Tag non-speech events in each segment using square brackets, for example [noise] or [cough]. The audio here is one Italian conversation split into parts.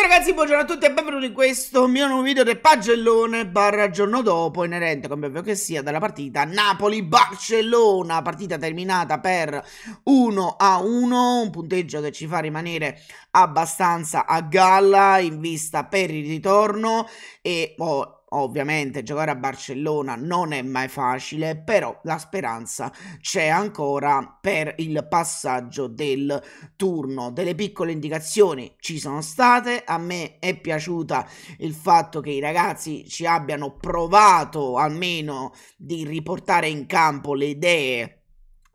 tutti ragazzi, buongiorno a tutti e benvenuti in questo mio nuovo video del pagellone barra giorno dopo inerente come ovvio che sia dalla partita Napoli-Barcellona partita terminata per 1 a 1 un punteggio che ci fa rimanere abbastanza a galla in vista per il ritorno e oh, Ovviamente giocare a Barcellona non è mai facile, però la speranza c'è ancora per il passaggio del turno. Delle piccole indicazioni ci sono state, a me è piaciuta il fatto che i ragazzi ci abbiano provato almeno di riportare in campo le idee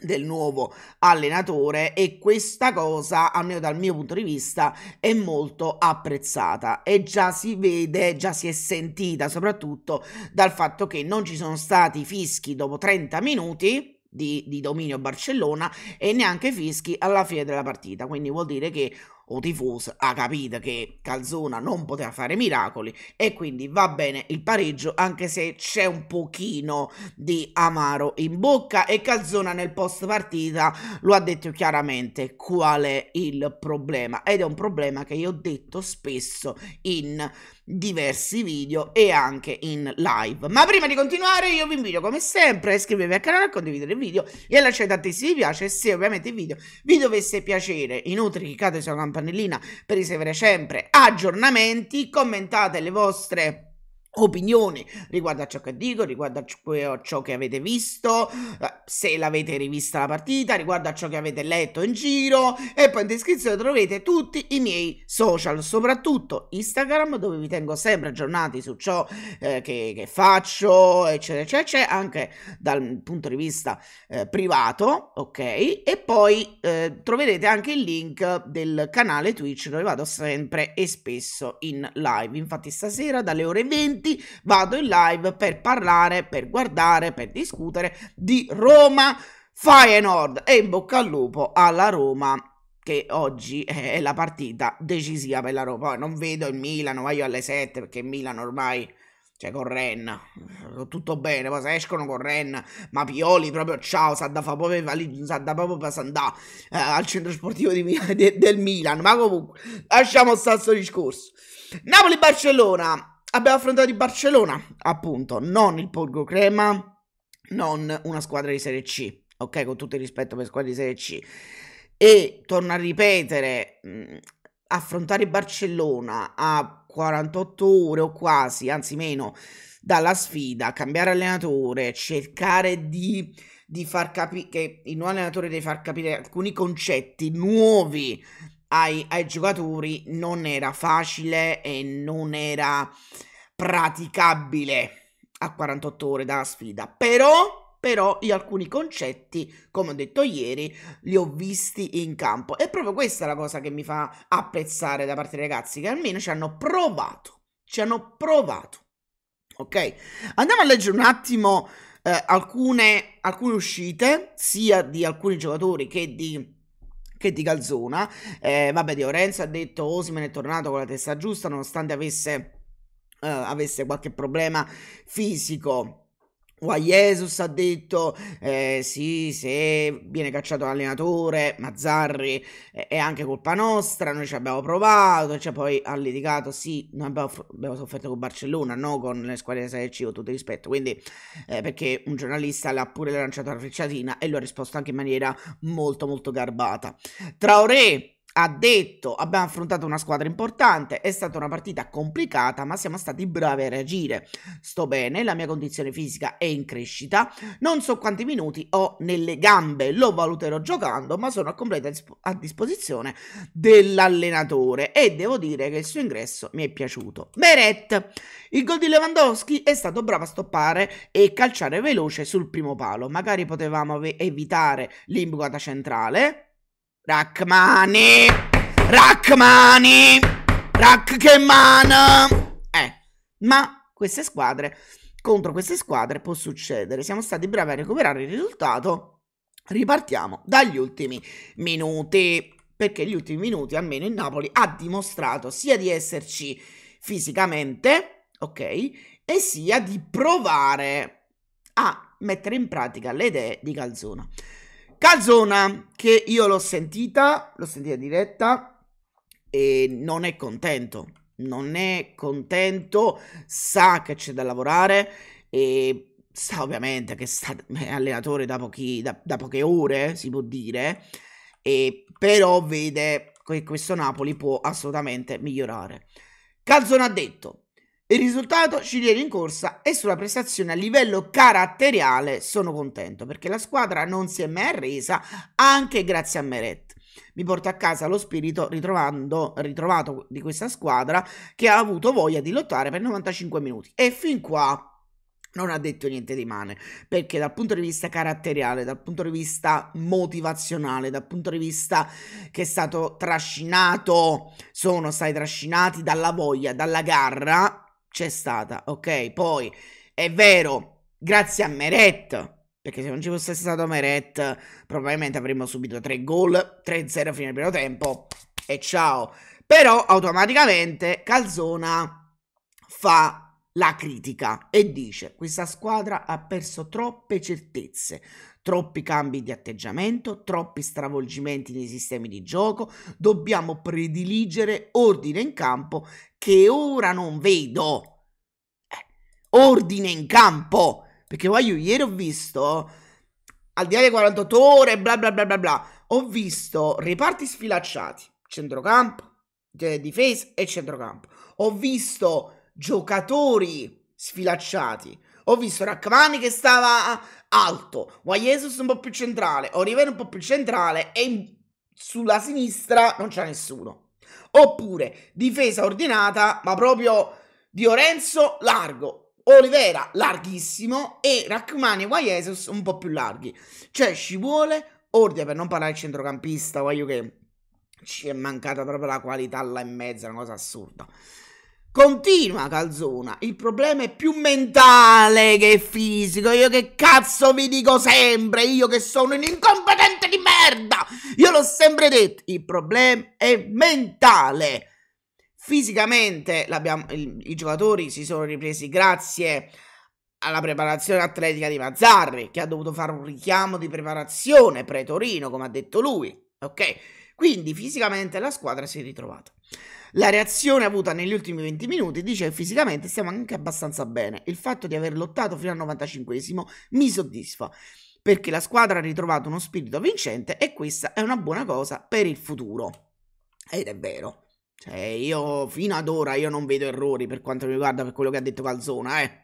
del nuovo allenatore e questa cosa almeno dal mio punto di vista è molto apprezzata e già si vede già si è sentita soprattutto dal fatto che non ci sono stati fischi dopo 30 minuti di, di, dominio Barcellona e neanche fischi alla fine della partita. Quindi vuol dire che o tifoso ha capito che Calzona non poteva fare miracoli e quindi va bene il pareggio anche se c'è un pochino di amaro in bocca e Calzona nel post partita lo ha detto chiaramente qual è il problema ed è un problema che io ho detto spesso in diversi video e anche in live. Ma prima di continuare io vi invito come sempre a iscrivervi al canale, a condividere il video e a lasciare tantissimi mi piace se ovviamente il video vi dovesse piacere. Inoltre cliccate sulla campanellina per ricevere sempre aggiornamenti, commentate le vostre opinioni riguardo a ciò che dico, riguardo a ciò che avete visto, eh, se l'avete rivista la partita, riguardo a ciò che avete letto in giro e poi in descrizione troverete tutti i miei social, soprattutto Instagram dove vi tengo sempre aggiornati su ciò eh, che, che, faccio, eccetera, eccetera, anche dal punto di vista eh, privato, ok? E poi eh, troverete anche il link del canale Twitch dove vado sempre e spesso in live, infatti stasera dalle ore 20 2020 vado in live per parlare, per guardare, per discutere di Roma Feyenoord e in bocca al lupo alla Roma che oggi è la partita decisiva per la Roma. Poi non vedo il Milano, ma io alle 7 perché il Milano ormai cioè con Ren, tutto bene, poi se escono con Ren, ma Pioli proprio, ciao, sa da fa proprio valigie, sa da proprio per andare eh, al centro sportivo di, [laughs] de, del Milan, ma comunque, lasciamo stare discorso. Napoli-Barcellona, Abbiamo affrontato il Barcellona, appunto, non il Polgo Crema, non una squadra di Serie C, ok? Con tutto il rispetto per squadre di Serie C. E torno a ripetere, mh, mm, affrontare il Barcellona a 48 ore o quasi, anzi meno, dalla sfida, cambiare allenatore, cercare di, di far capire che il nuovo allenatore deve far capire alcuni concetti nuovi ai, ai giocatori non era facile e non era praticabile a 48 ore dalla sfida. Però però io alcuni concetti, come ho detto ieri, li ho visti in campo. E proprio questa è la cosa che mi fa apprezzare da parte dei ragazzi, che almeno ci hanno provato, ci hanno provato. Ok? Andiamo a leggere un attimo eh, alcune, alcune uscite, sia di alcuni giocatori che di che di calzona. Eh, vabbè, Di Orenzo ha detto Osimen oh, è tornato con la testa giusta nonostante avesse, eh, avesse qualche problema fisico Qua Jesus ha detto, eh, sì, se viene cacciato l'allenatore, Mazzarri eh, è anche colpa nostra, noi ci abbiamo provato, cioè poi ha litigato, sì, noi abbiamo, abbiamo sofferto con Barcellona, no con le squadre di Serie C, con tutto il rispetto, quindi eh, perché un giornalista l'ha pure lanciato la frecciatina e lui ha risposto anche in maniera molto molto garbata. Traoré ha detto abbiamo affrontato una squadra importante, è stata una partita complicata ma siamo stati bravi a reagire, sto bene, la mia condizione fisica è in crescita, non so quanti minuti ho nelle gambe, lo valuterò giocando ma sono a completa a disposizione dell'allenatore e devo dire che il suo ingresso mi è piaciuto. Meret, il gol di Lewandowski è stato bravo a stoppare e calciare veloce sul primo palo, magari potevamo evitare l'imbucata centrale Rachmani, Rachmani, Rachkeman. Eh, ma queste squadre, contro queste squadre può succedere. Siamo stati bravi a recuperare il risultato. Ripartiamo dagli ultimi minuti. Perché gli ultimi minuti, almeno il Napoli, ha dimostrato sia di esserci fisicamente, ok, e sia di provare a mettere in pratica le idee di Calzona. Calzona, che io l'ho sentita, l'ho sentita diretta e non è contento. Non è contento, sa che c'è da lavorare e sa ovviamente che sta, [laughs] è allenatore da, pochi, da, da poche ore, si può dire, e però vede che questo Napoli può assolutamente migliorare. Calzona ha detto, il risultato ci viene in corsa e sulla prestazione a livello caratteriale sono contento perché la squadra non si è mai arresa anche grazie a Meret. Mi porta a casa lo spirito ritrovato di questa squadra che ha avuto voglia di lottare per 95 minuti e fin qua non ha detto niente di male, perché dal punto di vista caratteriale, dal punto di vista motivazionale, dal punto di vista che è stato trascinato, sono stati trascinati dalla voglia, dalla garra, c'è stata, ok? Poi è vero, grazie a Meret, perché se non ci fosse stato Meret, probabilmente avremmo subito 3 gol, 3-0 fino al primo tempo e ciao. Però automaticamente Calzona fa la critica e dice questa squadra ha perso troppe certezze, Troppi cambi di atteggiamento, troppi stravolgimenti nei sistemi di gioco, dobbiamo prediligere ordine in campo che ora non vedo. Eh, ordine in campo! Perché poi io ieri ho visto, al di là delle 48 ore, bla bla bla bla bla, ho visto reparti sfilacciati, centrocampo, difesa e centrocampo. Ho visto giocatori sfilacciati. Ho visto Raccavani che stava alto, Juan Jesus un po' più centrale, Oliver un po' più centrale e sulla sinistra non c'è nessuno. Oppure difesa ordinata, ma proprio di Lorenzo largo, Olivera larghissimo e Rachmani e Juan Jesus un po' più larghi. Cioè ci vuole ordine per non parlare del centrocampista, voglio che ci è mancata proprio la qualità là in mezzo, è una cosa assurda. Continua Calzona, il problema è più mentale che fisico, io che cazzo vi dico sempre, io che sono un incompetente di merda, io l'ho sempre detto, il problema è mentale. Fisicamente i, i giocatori si sono ripresi grazie alla preparazione atletica di Mazzarri, che ha dovuto fare un richiamo di preparazione pre-Torino, come ha detto lui, ok? Quindi fisicamente la squadra si è ritrovata. La reazione avuta negli ultimi 20 minuti dice che fisicamente stiamo anche abbastanza bene. Il fatto di aver lottato fino al 95 mi soddisfa perché la squadra ha ritrovato uno spirito vincente e questa è una buona cosa per il futuro. Ed è vero. Cioè, io fino ad ora io non vedo errori per quanto mi riguarda per quello che ha detto Calzona, eh.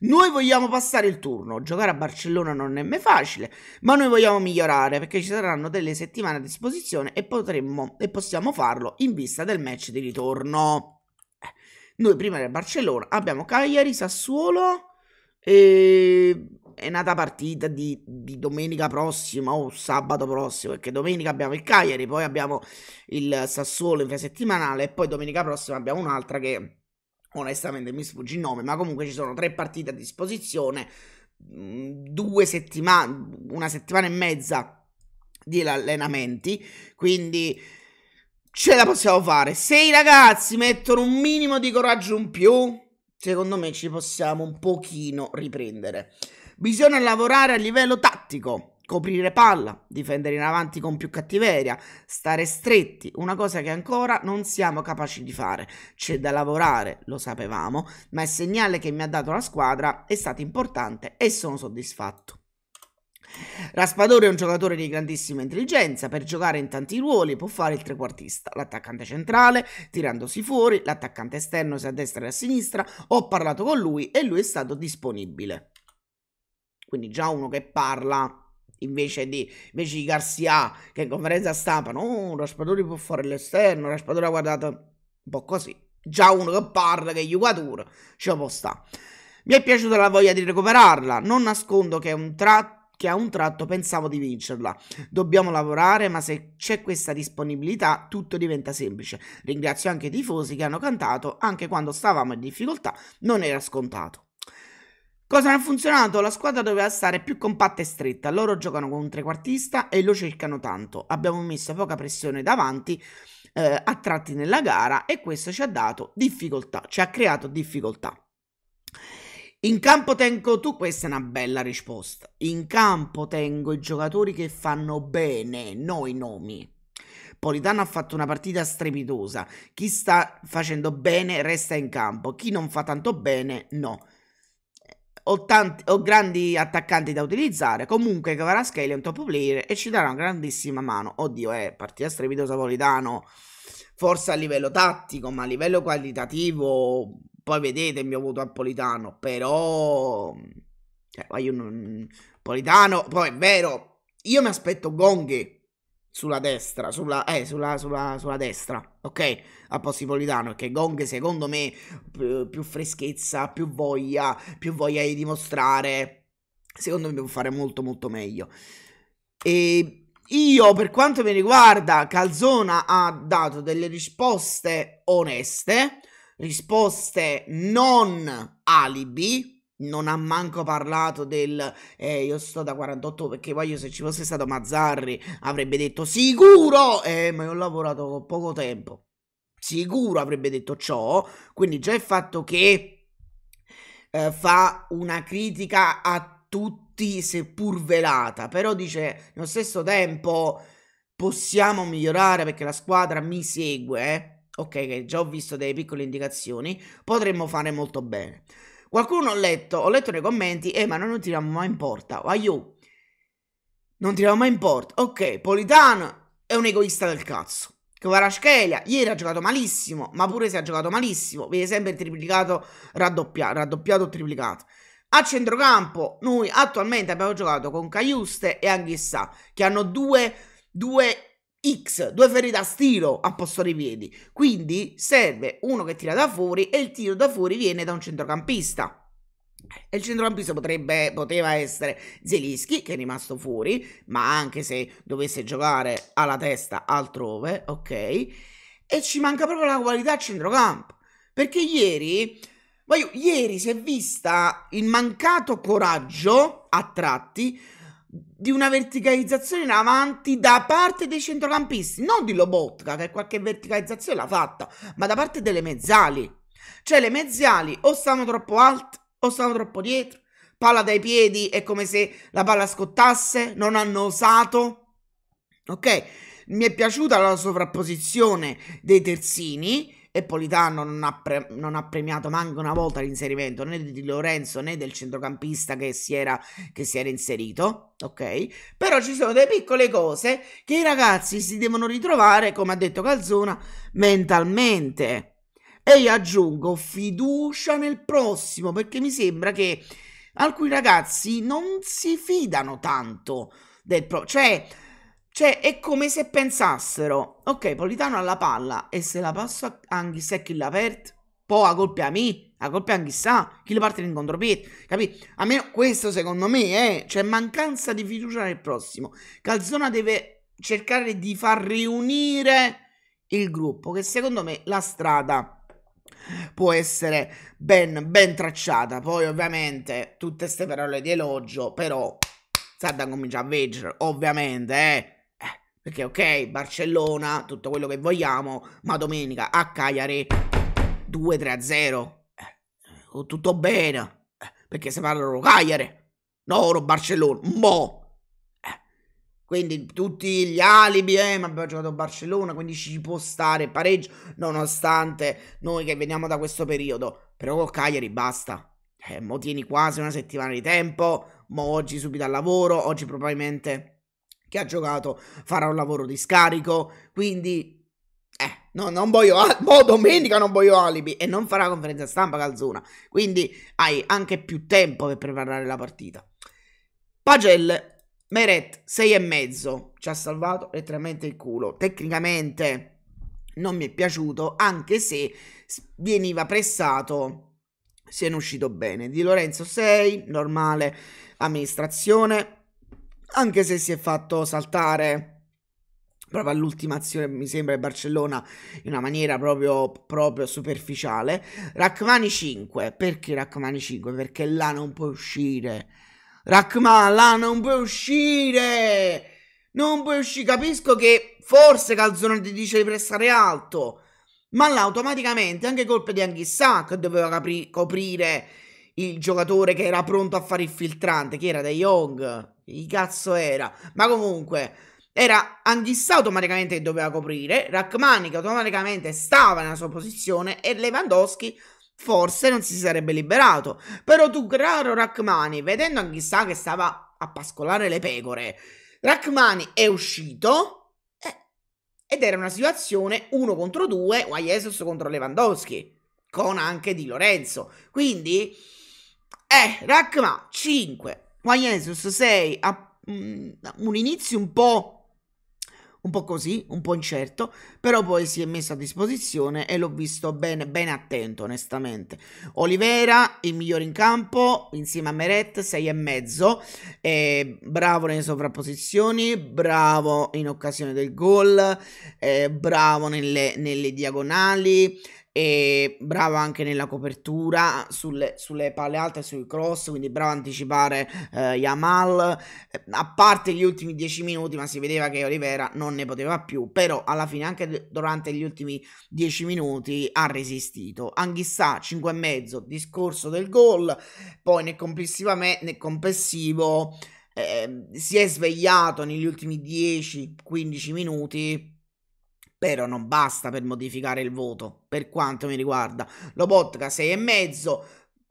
Noi vogliamo passare il turno, giocare a Barcellona non è mai facile, ma noi vogliamo migliorare perché ci saranno delle settimane a disposizione e potremmo e possiamo farlo in vista del match di ritorno. Eh, noi prima del Barcellona abbiamo Cagliari, Sassuolo e è nata partita di, di, domenica prossima o sabato prossimo, perché domenica abbiamo il Cagliari, poi abbiamo il Sassuolo in via settimanale e poi domenica prossima abbiamo un'altra che onestamente mi sfugge il nome, ma comunque ci sono tre partite a disposizione, mm, due settimane, una settimana e mezza di allenamenti, quindi ce la possiamo fare. Se i ragazzi mettono un minimo di coraggio in più, secondo me ci possiamo un pochino riprendere. Bisogna lavorare a livello tattico coprire palla, difendere in avanti con più cattiveria, stare stretti, una cosa che ancora non siamo capaci di fare. C'è da lavorare, lo sapevamo, ma il segnale che mi ha dato la squadra è stato importante e sono soddisfatto. Raspadori è un giocatore di grandissima intelligenza, per giocare in tanti ruoli può fare il trequartista, l'attaccante centrale, tirandosi fuori, l'attaccante esterno se a destra e a sinistra, ho parlato con lui e lui è stato disponibile. Quindi già uno che parla Invece di, invece di Garcia ah, che in conferenza stampa, no, Raspadori può fare l'esterno, Raspadori ha guardato un po' così. Già uno che parla, che giocatore, ce può sta. Mi è piaciuta la voglia di recuperarla, non nascondo che, tra- che a un tratto pensavo di vincerla. Dobbiamo lavorare, ma se c'è questa disponibilità tutto diventa semplice. Ringrazio anche i tifosi che hanno cantato, anche quando stavamo in difficoltà, non era scontato. Cosa non ha funzionato? La squadra doveva stare più compatta e stretta. Loro giocano con un trequartista e lo cercano tanto. Abbiamo messo poca pressione davanti eh, a tratti nella gara e questo ci ha dato difficoltà, ci ha creato difficoltà. In campo tengo tu, questa è una bella risposta. In campo tengo i giocatori che fanno bene, noi nomi. Politano ha fatto una partita strepitosa. Chi sta facendo bene resta in campo, chi non fa tanto bene no ho, tanti, ho grandi attaccanti da utilizzare. Comunque Kvaratskhelia è un top player e ci darà una grandissima mano. Oddio, è eh, partita strepitosa Politano, forse a livello tattico, ma a livello qualitativo, poi vedete il mio voto a Politano, però... Cioè, io non... Politano, poi è vero, io mi aspetto Gonghi sulla destra, sulla, eh, sulla, sulla, sulla destra, ok? A Possipolitano, perché Gong secondo me più, più freschezza, più voglia, più voglia di dimostrare, secondo me può fare molto molto meglio. E io, per quanto mi riguarda, Calzona ha dato delle risposte oneste, risposte non alibi, non ha manco parlato del eh, io sto da 48 perché voglio se ci fosse stato Mazzarri avrebbe detto sicuro eh, ma io ho lavorato con poco tempo sicuro avrebbe detto ciò quindi già il fatto che eh, fa una critica a tutti seppur velata però dice nello stesso tempo possiamo migliorare perché la squadra mi segue eh. ok che già ho visto delle piccole indicazioni potremmo fare molto bene Qualcuno ha letto, ho letto nei commenti, eh ma noi non tiriamo mai in porta, aiù. Non tiriamo mai in porta. Ok, Politano è un egoista del cazzo. Kvaratskhelia ieri ha giocato malissimo, ma pure se ha giocato malissimo, viene sempre triplicato, raddoppiato, raddoppiato o triplicato. A centrocampo noi attualmente abbiamo giocato con Caiuste e Anghissà, che hanno due, due X, due ferri da stiro a posto dei piedi. Quindi serve uno che tira da fuori e il tiro da fuori viene da un centrocampista. E il centrocampista potrebbe, poteva essere Zelischi, che è rimasto fuori, ma anche se dovesse giocare alla testa altrove, ok? E ci manca proprio la qualità a centrocampo. Perché ieri, voglio, ieri si è vista il mancato coraggio a tratti di una verticalizzazione in avanti da parte dei centrocampisti, non di Lobotka che qualche verticalizzazione l'ha fatta, ma da parte delle mezzali. Cioè le mezzali o stanno troppo alte o stanno troppo dietro, palla dai piedi è come se la palla scottasse, non hanno osato. Ok? Mi è piaciuta la sovrapposizione dei terzini, e Politano non ha, pre- non ha premiato manco una volta l'inserimento né di Lorenzo né del centrocampista che si era, che si era inserito, ok? Però ci sono delle piccole cose che i ragazzi si devono ritrovare, come ha detto Calzona, mentalmente. E io aggiungo fiducia nel prossimo, perché mi sembra che alcuni ragazzi non si fidano tanto del prossimo. Cioè, cioè, è come se pensassero, ok, Politano ha la palla e se la passo anche se chi l'ha aperta, poi la colpa a me, la colpa è a chissà chi le parte in contropiede, capito? A me questo secondo me è, cioè mancanza di fiducia nel prossimo. Calzona deve cercare di far riunire il gruppo, che secondo me la strada può essere ben, ben tracciata. Poi ovviamente tutte queste parole di elogio, però sa da cominciare a veggere, ovviamente, eh perché ok, Barcellona, tutto quello che vogliamo, ma domenica a Cagliari 2-3-0. Eh, tutto bene. Eh, perché se parlano Cagliari, no, Barcellona, boh. quindi tutti gli alibi, eh, ma abbiamo giocato a Barcellona, quindi ci può stare pareggio, nonostante noi che veniamo da questo periodo. Però con Cagliari basta. Eh, mo tieni quasi una settimana di tempo, mo oggi subito al lavoro, oggi probabilmente che ha giocato farà un lavoro di scarico, quindi eh, no, non voglio boh, domenica non voglio alibi e non farà conferenza stampa calzona, quindi hai anche più tempo per preparare la partita. Pagel Meret 6 e mezzo ci ha salvato letteralmente il culo. Tecnicamente non mi è piaciuto, anche se veniva pressato Si è uscito bene. Di Lorenzo 6, normale amministrazione anche se si è fatto saltare proprio all'ultima azione, mi sembra, di Barcellona in una maniera proprio, proprio superficiale. Rachmani 5, perché Rachmani 5? Perché là non puoi uscire. Rachman, là non puoi uscire! Non puoi uscire, capisco che forse Calzone ti dice di prestare alto, ma là automaticamente anche colpe di Anghissà che doveva capri- coprire il giocatore che era pronto a fare il filtrante, che era De Jong. Chi cazzo era? Ma comunque, era Anghissa automaticamente che doveva coprire, Rachmani che automaticamente stava nella sua posizione e Lewandowski forse non si sarebbe liberato. Però tu, caro Rachmani, vedendo Anghissa che stava a pascolare le pecore, Rachmani è uscito eh, ed era una situazione uno contro due, Jesus contro Lewandowski, con anche Di Lorenzo. Quindi, eh, Rachma 5, Qua Jesus sei a mm, un inizio un po' un po' così, un po' incerto, però poi si è messo a disposizione e l'ho visto bene, bene attento, onestamente. Olivera, il migliore in campo, insieme a Meret, 6 e mezzo, eh, bravo nelle sovrapposizioni, bravo in occasione del gol, eh, bravo nelle, nelle diagonali, e brava anche nella copertura sulle, sulle palle alte, sui cross, quindi brava a anticipare eh, Yamal, a parte gli ultimi 10 minuti, ma si vedeva che Olivera non ne poteva più, però alla fine anche durante gli ultimi 10 minuti ha resistito. Anghissà mezzo discorso del gol, poi nel, nel complessivo eh, si è svegliato negli ultimi 10-15 minuti però non basta per modificare il voto, per quanto mi riguarda. Lobotka mezzo,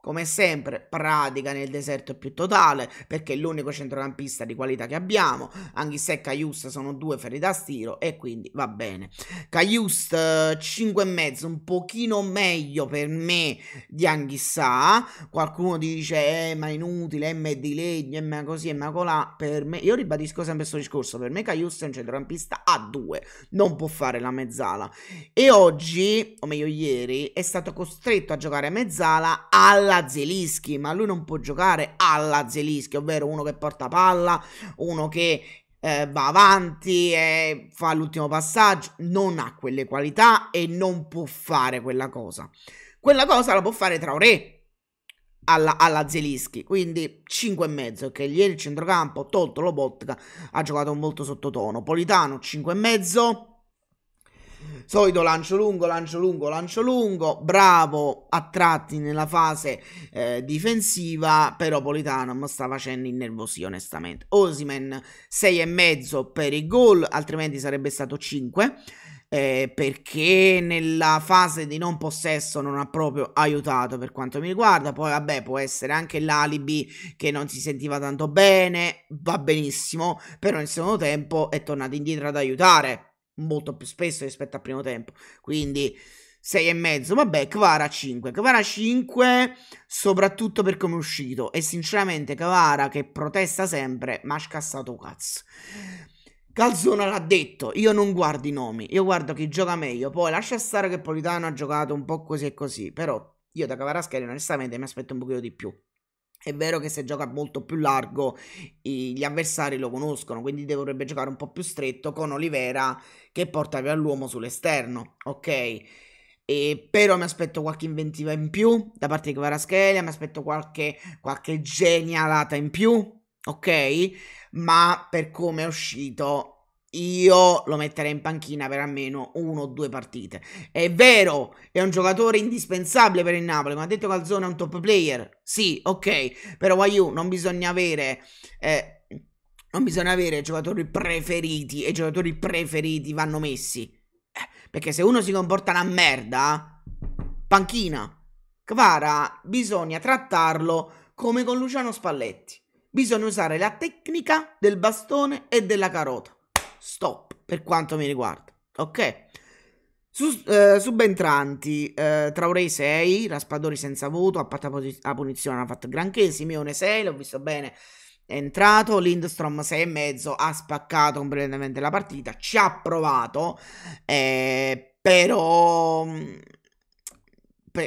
come sempre, pratica nel deserto più totale, perché è l'unico centrocampista di qualità che abbiamo. Anghissè e Caiust sono due ferite da stiro e quindi va bene. Caiust 5,5, un pochino meglio per me di Anghissà. Qualcuno dice, eh, ma inutile, M di legno, M così, M colà. Per me, io ribadisco sempre questo discorso, per me Caiust è un centrocampista a due, non può fare la mezzala. E oggi, o meglio ieri, è stato costretto a giocare mezzala alla Zelischi, ma lui non può giocare alla Zelischi, ovvero uno che porta palla, uno che eh, va avanti e fa l'ultimo passaggio, non ha quelle qualità e non può fare quella cosa. Quella cosa la può fare Traoré alla, alla Zelischi, quindi 5 e mezzo, che ieri il centrocampo, tolto Lobotka, ha giocato molto sottotono. Politano mezzo. Solito lancio lungo, lancio lungo, lancio lungo, bravo a tratti nella fase eh, difensiva, però Politano mi sta facendo innervosire onestamente. Osimen 6,5 per il gol, altrimenti sarebbe stato 5. Eh, perché nella fase di non possesso non ha proprio aiutato per quanto mi riguarda. Poi, vabbè, può essere anche l'alibi che non si sentiva tanto bene, va benissimo, però nel secondo tempo è tornato indietro ad aiutare molto più spesso rispetto al primo tempo. Quindi 6 e mezzo, Vabbè, Kvara 5. Kvara 5, soprattutto per come è uscito. E sinceramente, Kvara che protesta sempre, ma ha scassato cazzo. Calzona l'ha detto, io non guardo i nomi, io guardo chi gioca meglio. Poi lascia stare che Politano ha giocato un po' così e così, però io da Cavaraschieri onestamente mi aspetto un pochino di più. È vero che se gioca molto più largo gli avversari lo conoscono, quindi dovrebbe giocare un po' più stretto con Olivera che porta via l'uomo sull'esterno, ok? E però mi aspetto qualche inventiva in più da parte di Kvaraschelia, mi aspetto qualche, qualche genialata in più, ok? Ma per come è uscito io lo metterei in panchina per almeno uno o due partite. È vero, è un giocatore indispensabile per il Napoli, ma ha detto che Calzone è un top player. Sì, ok, però Wayu non bisogna avere... Eh, non bisogna avere giocatori preferiti e i giocatori preferiti vanno messi. Eh, perché se uno si comporta una merda, panchina. Kvara bisogna trattarlo come con Luciano Spalletti. Bisogna usare la tecnica del bastone e della carota. Stop, per quanto mi riguarda. Ok? Su, eh, subentranti, eh, Traoré 6, Raspadori senza voto, a parte la punizione ha fatto granché, Simeone 6, l'ho visto bene, è entrato, Lindstrom 6,5 ha spaccato completamente la partita, ci ha provato, eh, però mm,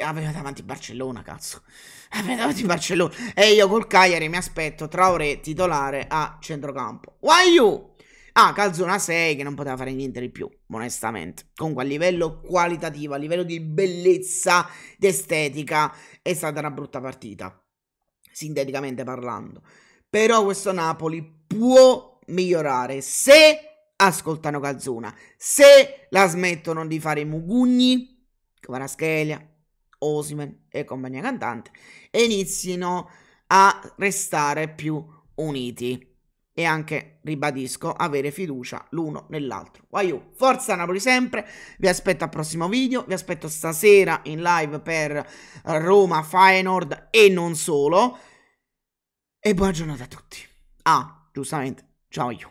aveva davanti Barcellona, cazzo. [laughs] Aveva davanti Barcellona. E io col Cagliari mi aspetto Traoré titolare a centrocampo. Why you? Ah, Calzona 6 che non poteva fare niente di più, onestamente. Comunque a livello qualitativo, a livello di bellezza, di estetica, è stata una brutta partita, sinteticamente parlando. Però questo Napoli può migliorare se ascoltano Calzona, se la smettono di fare i mugugni, Kvaraschelia, Osimen e compagnia cantante, e inizino a restare più uniti e anche, ribadisco, avere fiducia l'uno nell'altro. Waiu, forza Napoli sempre, vi aspetto al prossimo video, vi aspetto stasera in live per Roma, Feyenoord e non solo. E buona giornata a tutti. Ah, giustamente, ciao io.